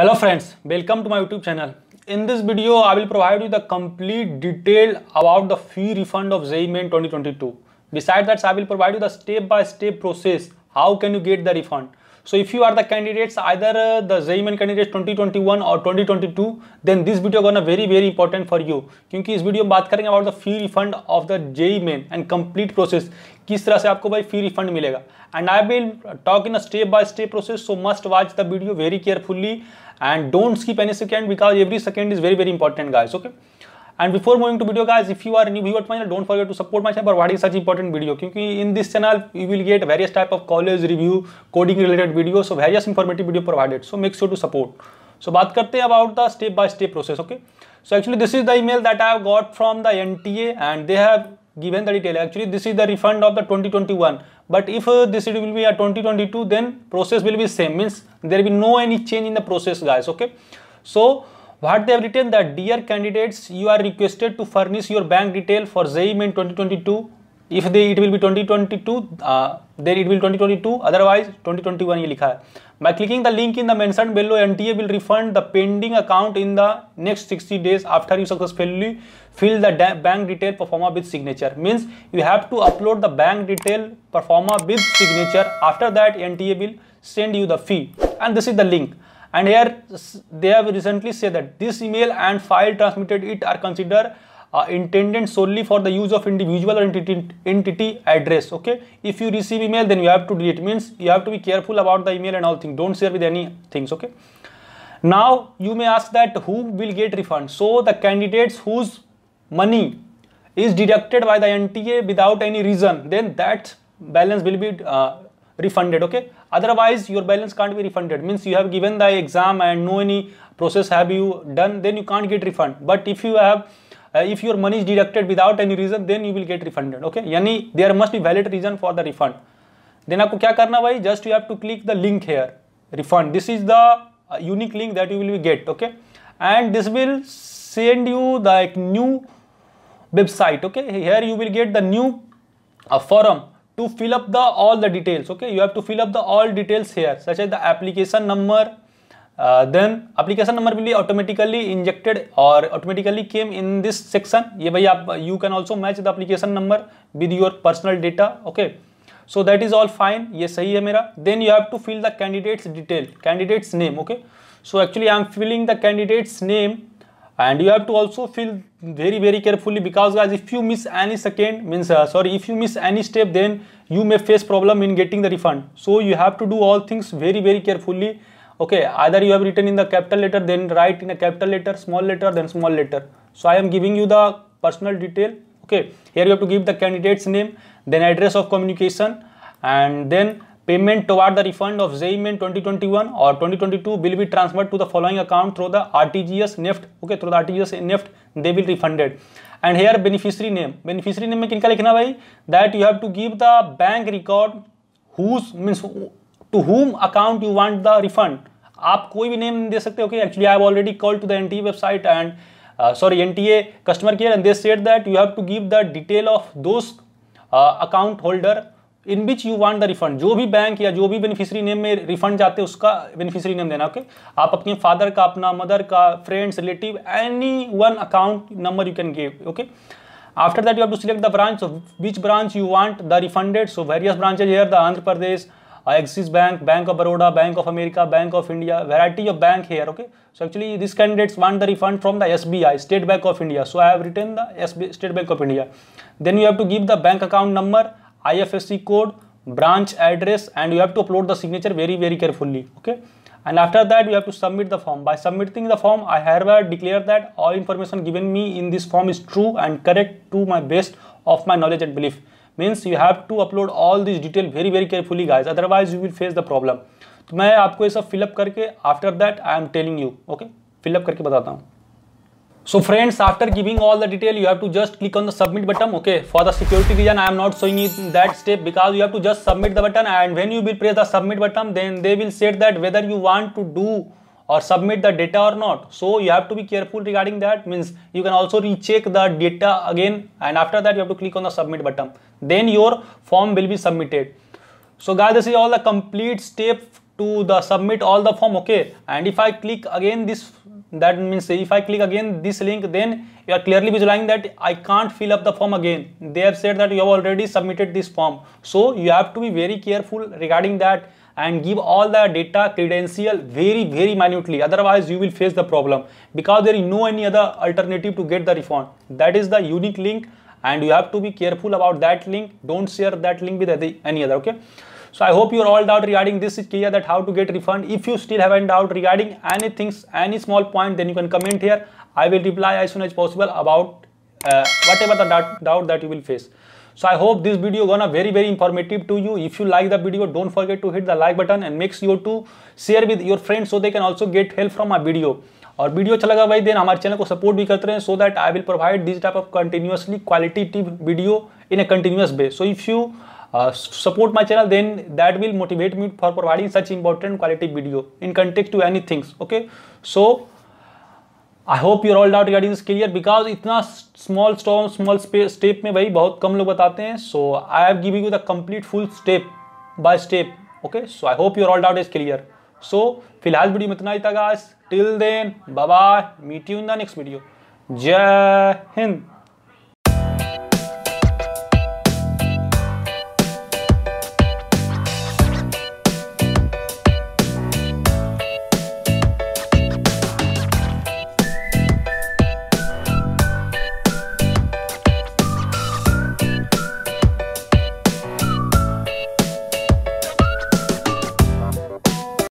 Hello friends welcome to my YouTube channel in this video I will provide you the complete detail about the fee refund of JEE Main 2022 twenty two beside that's I will provide you the step by step process how can you get the refund so if you are the candidates either the JEE Main candidates twenty और twenty then this video gonna very very important for you क्योंकि इस video में बात करेंगे about the fee refund of the JEE Main and complete process किस तरह से आपको भाई फी रिफंड मिलेगा and I will talk in a step by step process so must watch the video very carefully and don't skip any second because every second is very very important guys okay and before moving to video guys if you are new viewer my don't forget to support my channel is such important video क्योंकि in this channel you will get various type of college review coding related video so various informative video provided so makes you to support so बात करते हैं about the step by step process okay so actually this is the mail that I have got from the N and they have given the detail actually this is the refund of the 2021 but if uh, this will be a 2022 then process will be same means there will be no any change in the process guys okay so what they have written that dear candidates you are requested to furnish your bank detail for JEE main 2022 if they, it will be 2022 there uh, it will 2022 Otherwise, 2021 ये लिखा है By clicking the link in the mentioned below, NTA will refund the pending account in the next 60 days after you successfully fill the bank detail performa with signature means you have to upload the bank detail performa with signature after that nta will send you the fee and this is the link and here they have recently said that this email and file transmitted it are considered uh, intended solely for the use of individual or entity, entity address okay if you receive email then you have to delete means you have to be careful about the email and all things don't share with any things okay now you may ask that who will get refund so the candidates whose money is deducted by the nta without any reason then that balance will be uh, refunded okay otherwise your balance can't be refunded means you have given the exam and no any process have you done then you can't get refund but if you have uh, if your money is deducted without any reason then you will get refunded okay yani there must be valid reason for the refund then aapko kya karna bhai just you have to click the link here refund this is the uh, unique link that you will get okay and this will send you the like, new website okay here you will get the new uh, forum to fill up the all the details okay you have to fill up the all details here such as the application number then application number भी automatically injected और automatically came in this section ये भाई आप you can also match the application number with your personal data okay so that is all fine ये सही है मेरा then you have to fill the candidates detail candidates name okay so actually I am filling the candidates name and you have to also fill very very carefully because guys if you miss any second means sorry if you miss any step then you may face problem in getting the refund so you have to do all things very very carefully okay either you have written in the capital letter then write in a capital letter small letter then small letter so i am giving you the personal detail okay here you have to give the candidate's name then address of communication and then payment toward the refund of JEE 2021 or 2022 will be transferred to the following account through the RTGS NEFT okay through the RTGS NEFT they will refunded and here beneficiary name beneficiary name में किनका लिखना भाई that you have to give the bank record whose means to whom account you want the refund आप कोई भी name दे सकते हो कि actually I have already call to the N website and sorry nta customer care and they said that you have to give the detail of those account holder in which you want the refund जो भी bank या जो भी beneficiary name में refund जाते हैं उसका beneficiary name देना ओके okay? आप अपने फादर का अपना मदर का friends relative any one account number you can give okay after that you have to select the branch which branch you want the refunded so various branches here the Andhra Pradesh Uh, Axis Bank, Bank of Baroda, Bank of America, Bank of India, variety of bank here, okay. So actually these candidates want the refund from the SBI, State Bank of India. So I have written the SBI, State Bank of India. Then you have to give the bank account number, IFSC code, branch address and you have to upload the signature very very carefully, okay. And after that you have to submit the form. By submitting the form, I hereby declare that all information given me in this form is true and correct to my best of my knowledge and belief. Means you have to upload all this detail very very carefully guys otherwise you will face the problem तो मैं आपको ये सब fill up करके after that I am telling you okay fill up करके बताता हूँ so friends after giving all the detail you have to just click on the submit button okay for the security reason I am not showing in that step because you have to just submit the button and when you will press the submit button then they will set that whether you want to do or submit the data or not. So you have to be careful regarding that means you can also recheck the data again and after that you have to click on the submit button. Then your form will be submitted. So guys this is all the complete step to the submit all the form okay and if I click again this that means if I click again this link then you are clearly visualizing that I can't fill up the form again. They have said that you have already submitted this form. So you have to be very careful regarding that and give all the data credential very very minutely otherwise you will face the problem because there is no any other alternative to get the refund that is the unique link and you have to be careful about that link don't share that link with any other okay so i hope you're all doubt regarding this is clear that how to get refund if you still have any doubt regarding any things, any small point then you can comment here i will reply as soon as possible about uh, whatever the doubt that you will face so I hope this video gonna a very very informative to you if you like the video don't forget to hit the like button and makes you to share with your friends so they can also get help from my video और video अच्छा लगा भाई then हमारे channel को support भी करते हैं so that I will provide this type of continuously quality video in a continuous way so if you support my channel then that will motivate me for providing such important quality video in context to any things okay so I hope your all doubt regarding this clear because इतना small स्टॉम small step में भाई बहुत कम लोग बताते हैं so I have giving you the complete full step by step okay so I hope your all doubt is clear so फिलहाल वीडियो में इतना ही था guys till then bye meet you in the next video जय हिंद